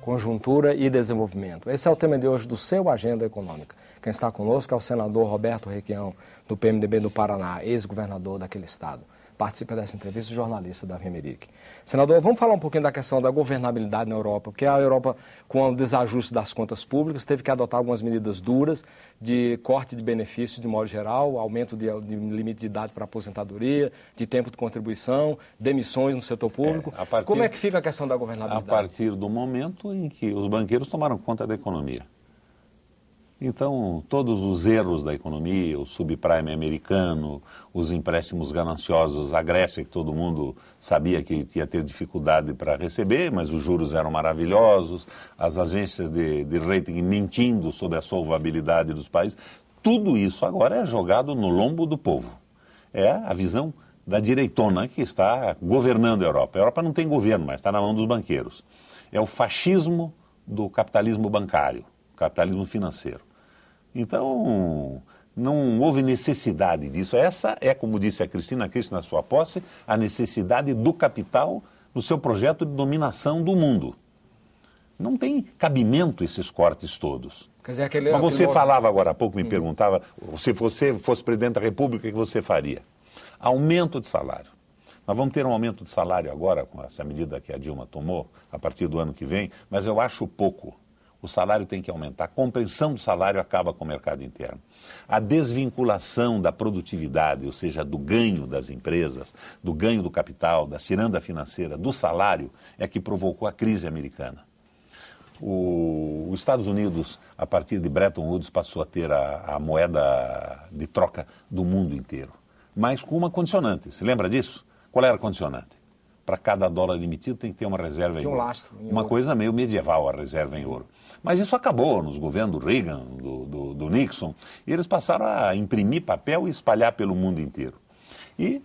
conjuntura e desenvolvimento. Esse é o tema de hoje do seu Agenda Econômica. Quem está conosco é o senador Roberto Requião, do PMDB do Paraná, ex-governador daquele estado participa dessa entrevista o jornalista Davi Merick. Senador, vamos falar um pouquinho da questão da governabilidade na Europa, porque a Europa, com o desajuste das contas públicas, teve que adotar algumas medidas duras de corte de benefícios de modo geral, aumento de, de limite de idade para aposentadoria, de tempo de contribuição, demissões no setor público. É, partir, Como é que fica a questão da governabilidade? A partir do momento em que os banqueiros tomaram conta da economia. Então, todos os erros da economia, o subprime americano, os empréstimos gananciosos à Grécia, que todo mundo sabia que ia ter dificuldade para receber, mas os juros eram maravilhosos, as agências de, de rating mentindo sobre a solvabilidade dos países, tudo isso agora é jogado no lombo do povo. É a visão da direitona que está governando a Europa. A Europa não tem governo, mas está na mão dos banqueiros. É o fascismo do capitalismo bancário, capitalismo financeiro. Então, não houve necessidade disso. Essa é, como disse a Cristina Cris na sua posse, a necessidade do capital no seu projeto de dominação do mundo. Não tem cabimento esses cortes todos. Dizer, aquele, Mas você aquele... falava agora há pouco, me hum. perguntava, se você fosse presidente da República, o que você faria? Aumento de salário. Nós vamos ter um aumento de salário agora, com essa medida que a Dilma tomou, a partir do ano que vem, mas eu acho pouco. O salário tem que aumentar. A compreensão do salário acaba com o mercado interno. A desvinculação da produtividade, ou seja, do ganho das empresas, do ganho do capital, da ciranda financeira, do salário, é que provocou a crise americana. O, os Estados Unidos, a partir de Bretton Woods, passou a ter a, a moeda de troca do mundo inteiro, mas com uma condicionante. Se lembra disso? Qual era a condicionante? para cada dólar emitido tem que ter uma reserva em um ouro. Lastro em uma ouro. coisa meio medieval a reserva em ouro. Mas isso acabou nos governos do Reagan, do, do, do Nixon, e eles passaram a imprimir papel e espalhar pelo mundo inteiro. E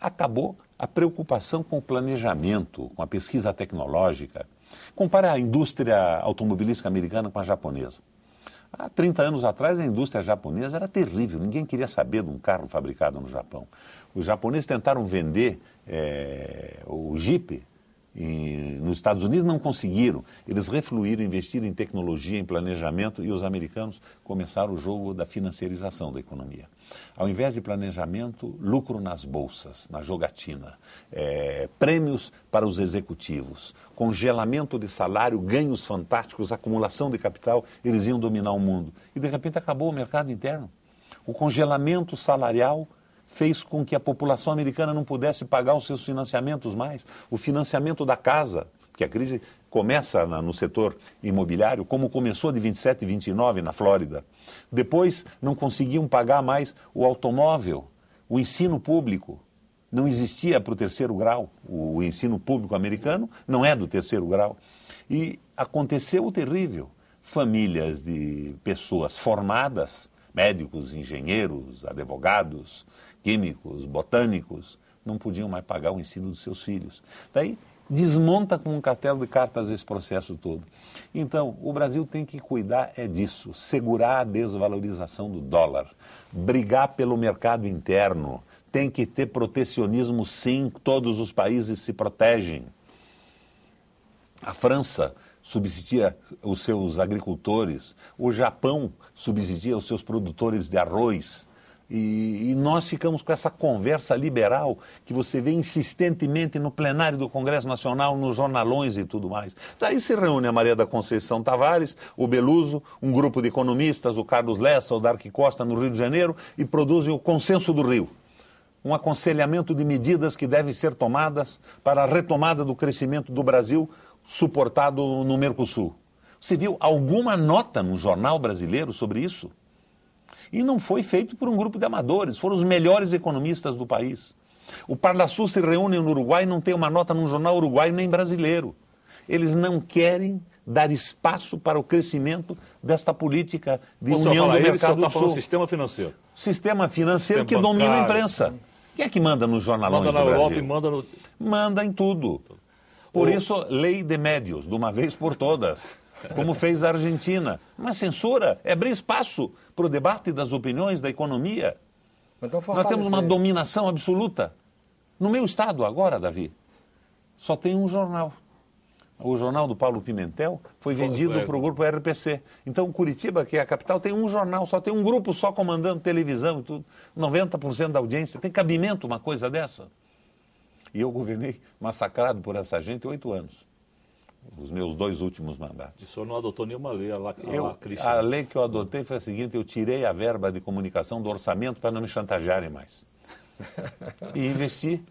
acabou a preocupação com o planejamento, com a pesquisa tecnológica. Compare a indústria automobilística americana com a japonesa. Há 30 anos atrás, a indústria japonesa era terrível, ninguém queria saber de um carro fabricado no Japão. Os japoneses tentaram vender é, o Jeep em, nos Estados Unidos não conseguiram. Eles refluíram, investiram em tecnologia, em planejamento e os americanos começaram o jogo da financiarização da economia. Ao invés de planejamento, lucro nas bolsas, na jogatina, é, prêmios para os executivos, congelamento de salário, ganhos fantásticos, acumulação de capital, eles iam dominar o mundo. E de repente acabou o mercado interno. O congelamento salarial fez com que a população americana não pudesse pagar os seus financiamentos mais. O financiamento da casa, que a crise começa na, no setor imobiliário, como começou de 27 e 29 na Flórida. Depois não conseguiam pagar mais o automóvel, o ensino público. Não existia para o terceiro grau. O, o ensino público americano não é do terceiro grau. E aconteceu o terrível. Famílias de pessoas formadas, médicos, engenheiros, advogados, químicos, botânicos, não podiam mais pagar o ensino dos seus filhos. Daí desmonta com um cartel de cartas esse processo todo. Então, o Brasil tem que cuidar é disso, segurar a desvalorização do dólar, brigar pelo mercado interno, tem que ter protecionismo sim, todos os países se protegem. A França subsidia os seus agricultores, o Japão subsidia os seus produtores de arroz. E, e, nós ficamos com essa conversa liberal que você vê insistentemente no plenário do Congresso Nacional, nos jornalões e tudo mais. Daí se reúne a Maria da Conceição Tavares, o Beluso, um grupo de economistas, o Carlos Lessa, o Dark Costa, no Rio de Janeiro, e produzem o Consenso do Rio. Um aconselhamento de medidas que devem ser tomadas para a retomada do crescimento do Brasil suportado no Mercosul. Você viu alguma nota no jornal brasileiro sobre isso? E não foi feito por um grupo de amadores, foram os melhores economistas do país. O Parlasul se reúne no Uruguai e não tem uma nota num jornal uruguaio nem brasileiro. Eles não querem dar espaço para o crescimento desta política de Vou união falar, do mercado ele só tá falando do Sul. sistema financeiro. Sistema financeiro sistema que bancário. domina a imprensa. Quem é que manda nos jornalões manda na do Europa Brasil? E manda, no... manda em tudo. Por o... isso, lei de médios, de uma vez por todas como fez a Argentina. Uma censura é abrir espaço para o debate das opiniões, da economia. Então, Nós temos uma dominação absoluta. No meu estado agora, Davi, só tem um jornal. O jornal do Paulo Pimentel foi vendido para o grupo RPC. Então, Curitiba, que é a capital, tem um jornal, só tem um grupo só comandando televisão e tudo. 90% da audiência. Tem cabimento uma coisa dessa? E eu governei massacrado por essa gente oito anos os meus dois últimos mandatos. E o senhor não adotou nenhuma lei, a, la, a, eu, a lei que eu adotei foi a seguinte, eu tirei a verba de comunicação do orçamento para não me chantagearem mais. E investi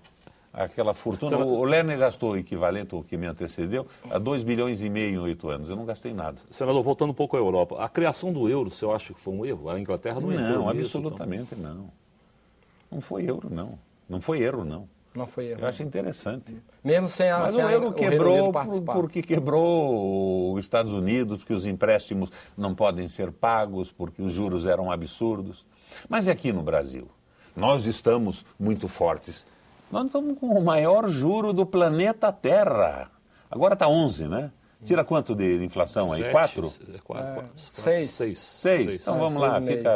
aquela fortuna. O Lerner gastou o equivalente ao que me antecedeu a 2 bilhões e meio em oito anos. Eu não gastei nada. Senador, voltando um pouco à Europa, a criação do euro, você acha que foi um erro? A Inglaterra não, não entrou Não, absolutamente então. não. Não foi euro, não. Não foi erro, não. Não foi erro. Eu acho interessante. Mesmo sem a. Mas sem o euro quebrou o por, porque quebrou os Estados Unidos, porque os empréstimos não podem ser pagos, porque os juros eram absurdos. Mas é aqui no Brasil, nós estamos muito fortes. Nós estamos com o maior juro do planeta Terra. Agora está 11, né? Tira quanto de inflação aí? 4? quatro? 6. É, é, seis. Seis. Seis. Então vamos lá, fica.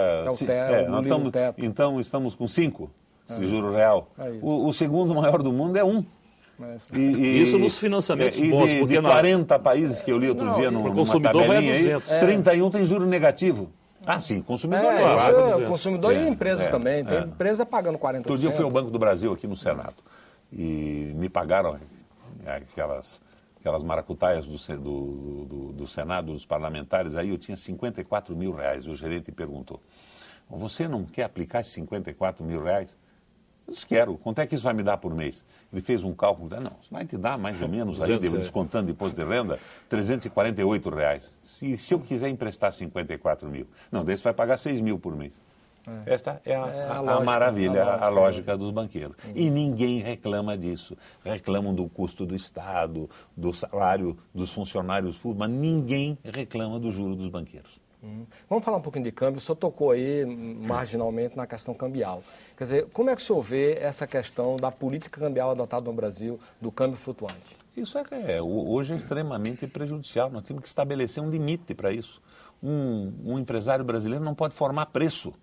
É, então estamos com cinco? de é. juro real. É o, o segundo maior do mundo é um. É e, e, isso nos financiamentos e, bons, de, porque de 40 não... países que eu li outro não, dia no consumidor vai a 200. Aí, 31 tem juro negativo. Ah, sim, consumidor é, claro. Consumidor é, e empresas é, também. Tem é. empresa pagando 40%. Outro dia eu fui ao Banco do Brasil aqui no Senado e me pagaram aquelas, aquelas maracutaias do, do, do, do Senado, dos parlamentares. Aí eu tinha 54 mil reais. O gerente perguntou, você não quer aplicar esses 54 mil reais? disse, quero. Quanto é que isso vai me dar por mês? Ele fez um cálculo. Né? Não, vai te dar mais ou menos, aí, é. descontando depois de renda, 348 reais. Se, se eu quiser emprestar 54 mil. Não, daí você vai pagar 6 mil por mês. É. Esta é a, é a, a, lógica, a maravilha, lógica, a lógica, né? né? dos banqueiros. Uhum. E ninguém reclama disso. Reclamam do custo do Estado, do salário dos funcionários públicos, mas ninguém reclama do juro dos banqueiros. Hum. Vamos falar um pouquinho de câmbio. O senhor tocou aí marginalmente na questão cambial. Quer dizer, como é que o senhor vê essa questão da política cambial adotada no Brasil, do câmbio flutuante? Isso é, é hoje é extremamente prejudicial. Nós temos que estabelecer um limite para isso. Um, um empresário brasileiro não pode formar preço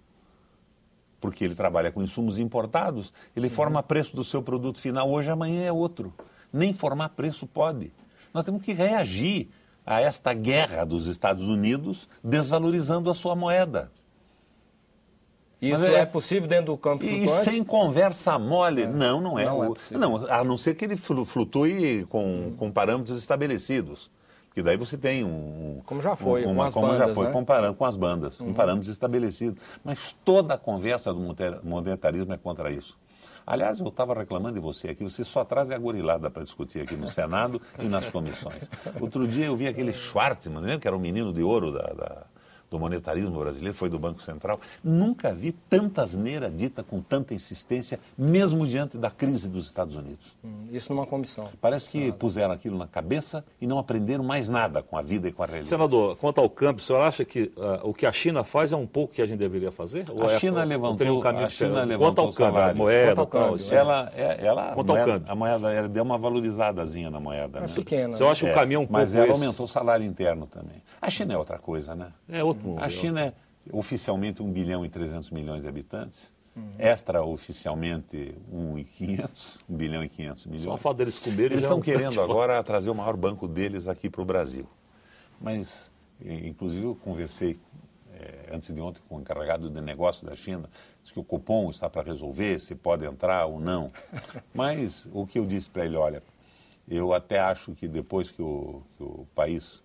porque ele trabalha com insumos importados, ele uhum. forma preço do seu produto final hoje, amanhã é outro. Nem formar preço pode. Nós temos que reagir a esta guerra dos Estados Unidos, desvalorizando a sua moeda. Isso é, é, possível dentro do campo flutuante? E sem conversa mole. É. Não, não é. Não, é o... é não, a não ser que ele flutue com, com parâmetros estabelecidos. Que daí você tem um. Como já foi, uma, com como bandas, já foi né? comparando com as bandas, uhum. com parâmetros estabelecidos. Mas toda a conversa do monetarismo é contra isso. Aliás, eu estava reclamando de você aqui, você só traz a gorilada para discutir aqui no Senado e nas comissões. Outro dia eu vi aquele Schwartzman, né, que era o menino de ouro da, da do monetarismo brasileiro, foi do Banco Central. Nunca vi tanta asneira dita com tanta insistência, mesmo diante da crise dos Estados Unidos. Hum, isso numa comissão. Parece que nada. puseram aquilo na cabeça e não aprenderam mais nada com a vida e com a realidade. Senador, quanto ao câmbio, o senhor acha que uh, o que a China faz é um pouco que a gente deveria fazer? a é, China levantou, um caminho a China levantou quanto ao câmbio, salário, a moeda, quanto ao câmbio, tal, é. ela, é, ela quanto moeda, ao câmbio. a moeda ela deu uma valorizadazinha na moeda. É né? pequena. Você né? acha é, o caminho é um pouco Mas ela esse. aumentou o salário interno também. A China é outra coisa, né? É outra a China é oficialmente 1 bilhão e 300 milhões de habitantes, uhum. extraoficialmente 1 e 500, 1 bilhão e 500 milhões. Só o fato deles comerem. Eles é estão é um querendo agora foto. trazer o maior banco deles aqui para o Brasil. Mas, inclusive, eu conversei é, antes de ontem com o encarregado de negócio da China, disse que o cupom está para resolver se pode entrar ou não. Mas o que eu disse para ele, olha, eu até acho que depois que o, que o país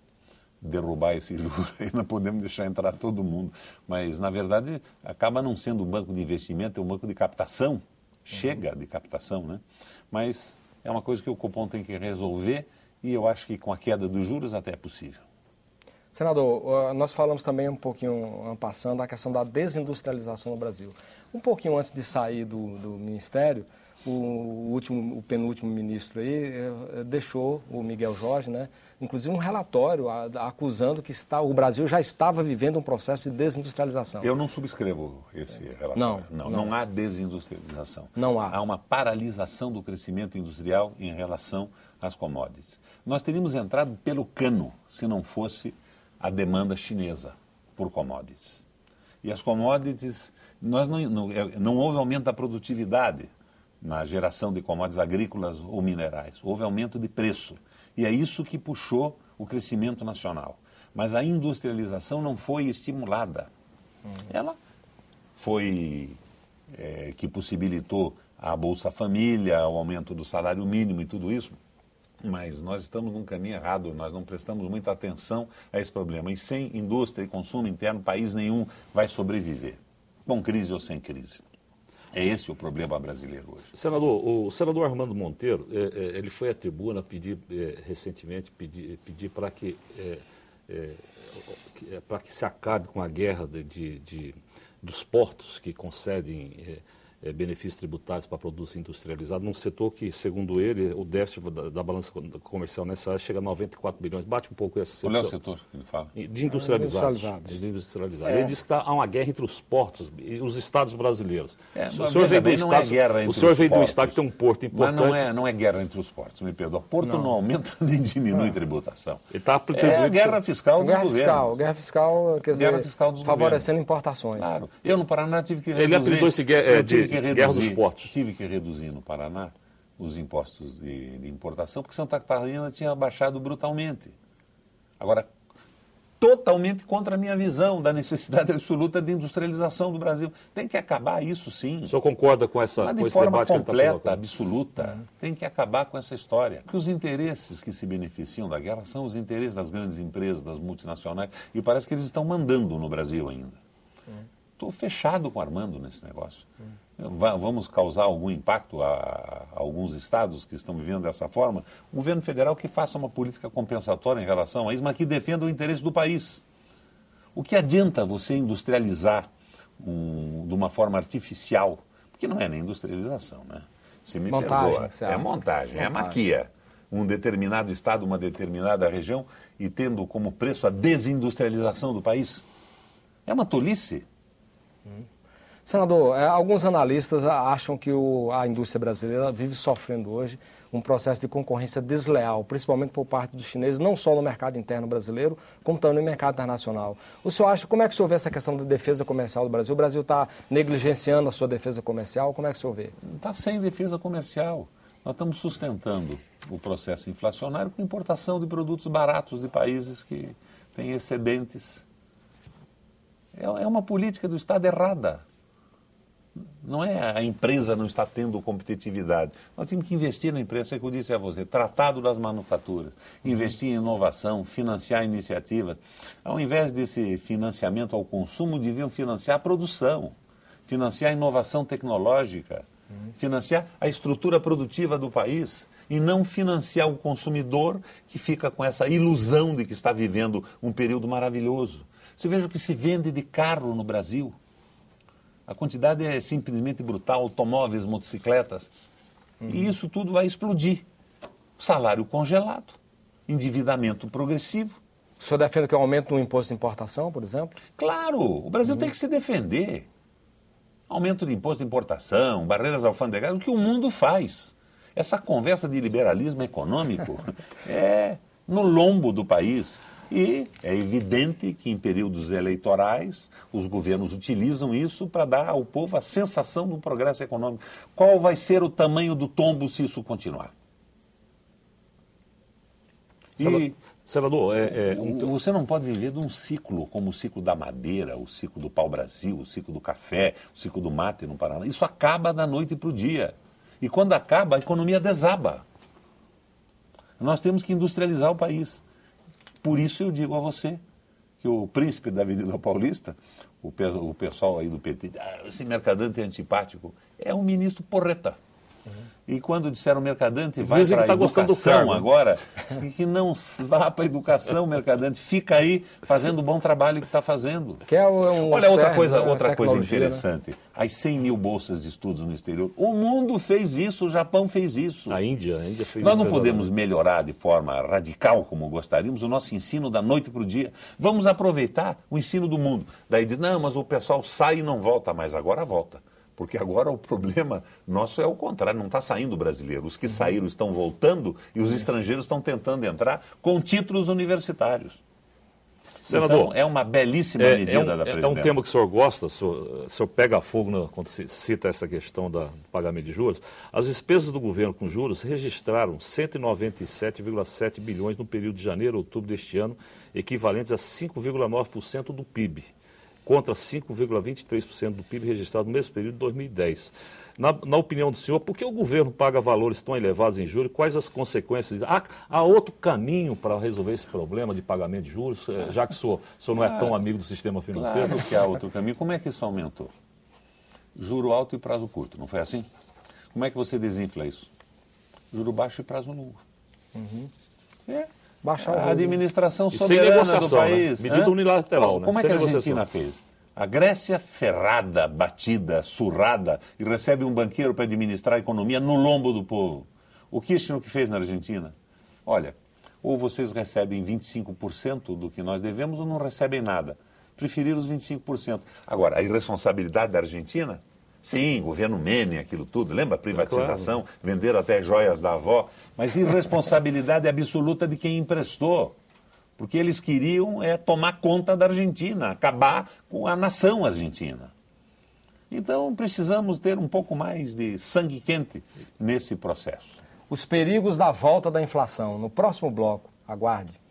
derrubar esse juro e não podemos deixar entrar todo mundo. Mas, na verdade, acaba não sendo um banco de investimento, é um banco de captação. Chega de captação, né? Mas é uma coisa que o Copom tem que resolver e eu acho que com a queda dos juros até é possível. Senador, nós falamos também um pouquinho, passando, a questão da desindustrialização no Brasil. Um pouquinho antes de sair do, do Ministério, o último, o penúltimo ministro aí eh, eh, deixou o Miguel Jorge, né? Inclusive um relatório acusando que está, o Brasil já estava vivendo um processo de desindustrialização. Eu não subscrevo esse relatório. Não, não, não, não há desindustrialização. Não há. Há uma paralisação do crescimento industrial em relação às commodities. Nós teríamos entrado pelo cano se não fosse a demanda chinesa por commodities. E as commodities, nós não, não, é, não houve aumento da produtividade na geração de commodities agrícolas ou minerais. Houve aumento de preço. E é isso que puxou o crescimento nacional. Mas a industrialização não foi estimulada. Uhum. Ela foi é, que possibilitou a Bolsa Família, o aumento do salário mínimo e tudo isso. Mas nós estamos num caminho errado, nós não prestamos muita atenção a esse problema. E sem indústria e consumo interno, país nenhum vai sobreviver. Com crise ou sem crise. É esse o problema brasileiro hoje. Senador, o senador Armando Monteiro, é, é, ele foi à tribuna pedir é, recentemente pedir para que, é, é, é, para que se acabe com a guerra de, de, de dos portos que concedem é, benefícios tributários para produtos industrializados, num setor que, segundo ele, o déficit da, da balança comercial nessa área chega a 94 bilhões. Bate um pouco essa Qual é o setor que ele fala? De industrializados. Ah, de industrializados. É. Ele diz que tá, há uma guerra entre os portos e os estados brasileiros. É, o senhor é veio do é estado, é o senhor veio do estado que tem um porto importante. Mas não é, não é guerra entre os portos, me perdoa. Porto não, não aumenta nem diminui não. tributação. Ele tá é a guerra fiscal do guerra governo. Fiscal, guerra fiscal, quer guerra fiscal favorecendo importações. Claro. Eu no Paraná tive que reduzir... Ele apelidou esse guerra, é, de, que reduzir, guerra dos portos. Tive que reduzir no Paraná os impostos de, de importação, porque Santa Catarina tinha baixado brutalmente. Agora, totalmente contra a minha visão da necessidade absoluta de industrialização do Brasil. Tem que acabar isso, sim. O senhor concorda com essa Mas de com forma tá completa, tá absoluta. Tem que acabar com essa história. Porque os interesses que se beneficiam da guerra são os interesses das grandes empresas, das multinacionais, e parece que eles estão mandando no Brasil ainda. Estou fechado com Armando nesse negócio vamos causar algum impacto a, alguns estados que estão vivendo dessa forma, um governo federal que faça uma política compensatória em relação a isso, mas que defenda o interesse do país. O que adianta você industrializar um, de uma forma artificial? Porque não é nem industrialização, né? Se me montagem, perdoa, é, é montagem, montagem, é maquia. Um determinado estado, uma determinada região, e tendo como preço a desindustrialização do país. É uma tolice. Hum. Senador, é, alguns analistas acham que a indústria brasileira vive sofrendo hoje um processo de concorrência desleal, principalmente por parte dos chineses, não só no mercado interno brasileiro, como também no mercado internacional. O senhor acha, como é que o senhor vê essa questão da defesa comercial do Brasil? O Brasil está negligenciando a sua defesa comercial, como é que o senhor vê? Está sem defesa comercial. Nós estamos sustentando o processo inflacionário com importação de produtos baratos de países que têm excedentes. É, é uma política do Estado errada. Não é a empresa não está tendo competitividade. Nós temos que investir na imprensa, é que eu disse a você, tratado das manufaturas, uhum. investir em inovação, financiar iniciativas. Ao invés desse financiamento ao consumo, deviam financiar a produção, financiar a inovação tecnológica, uhum. financiar a estrutura produtiva do país e não financiar o consumidor que fica com essa ilusão de que está vivendo um período maravilhoso. Você veja o que se vende de carro no Brasil. A quantidade é simplesmente brutal, automóveis, motocicletas. Uhum. E isso tudo vai explodir. Salário congelado, endividamento progressivo. O senhor defende que aumento do imposto de importação, por exemplo? Claro, o Brasil uhum. tem que se defender. Aumento de imposto de importação, barreiras alfandegárias, o que o mundo faz. Essa conversa de liberalismo econômico é no lombo do país. E é evidente que em períodos eleitorais os governos utilizam isso para dar ao povo a sensação de um progresso econômico. Qual vai ser o tamanho do tombo se isso continuar? E, Senador, é, é... Então você não pode viver de um ciclo como o ciclo da madeira, o ciclo do pau-brasil, o ciclo do café, o ciclo do mate no Paraná. Isso acaba da noite para o dia. E quando acaba, a economia desaba. Nós temos que industrializar o país. Por isso eu digo a você que o príncipe da Avenida Paulista, o, pessoal aí do PT, ah, esse mercadante antipático, é um ministro porreta. E quando disseram mercadante vai para a tá educação agora, que não vá para a educação, mercadante, fica aí fazendo o bom trabalho que está fazendo. Que é, é Olha, outra coisa, outra coisa né? interessante. Né? As 100 mil bolsas de estudos no exterior. O mundo fez isso, o Japão fez isso. A Índia, a Índia fez Nós não né, podemos melhorar de forma radical, como gostaríamos, o nosso ensino da noite para o dia. Vamos aproveitar o ensino do mundo. Daí diz, não, mas o pessoal sai e não volta mais. Agora volta. Porque agora o problema nosso é o contrário, não está saindo o brasileiro. Os que saíram estão voltando e os é. estrangeiros estão tentando entrar com títulos universitários. Senador, então, é uma belíssima é, é medida é um, da presidenta. É um tema que o senhor gosta, o senhor, o senhor pega fogo no, quando se cita essa questão da, do pagamento de juros. As despesas do governo com juros registraram 197,7 bilhões no período de janeiro a outubro deste ano, equivalentes a 5,9% do PIB contra 5,23% do PIB registrado no mesmo período de 2010. Na, na, opinião do senhor, por que o governo paga valores tão elevados em juros? Quais as consequências? Há, há outro caminho para resolver esse problema de pagamento de juros, eh, já que o senhor, o senhor não é ah, tão amigo do sistema financeiro? Claro que há outro caminho. Como é que isso aumentou? Juro alto e prazo curto, não foi assim? Como é que você desinfla isso? Juro baixo e prazo longo. Uhum. É, baixar o A administração soberana do né? país. Né? Medida unilateral. Né? Como é que a Argentina fez? A Grécia ferrada, batida, surrada e recebe um banqueiro para administrar a economia no lombo do povo. O Kirchner que fez na Argentina? Olha, ou vocês recebem 25% do que nós devemos ou não recebem nada. Preferir os 25%. Agora, a irresponsabilidade da Argentina Sim, governo Menem, aquilo tudo, lembra? Privatização, é claro. venderam até joias da avó, mas irresponsabilidade absoluta de quem emprestou. Porque eles queriam é, tomar conta da Argentina, acabar com a nação argentina. Então precisamos ter um pouco mais de sangue quente nesse processo. Os perigos da volta da inflação, no próximo bloco, aguarde.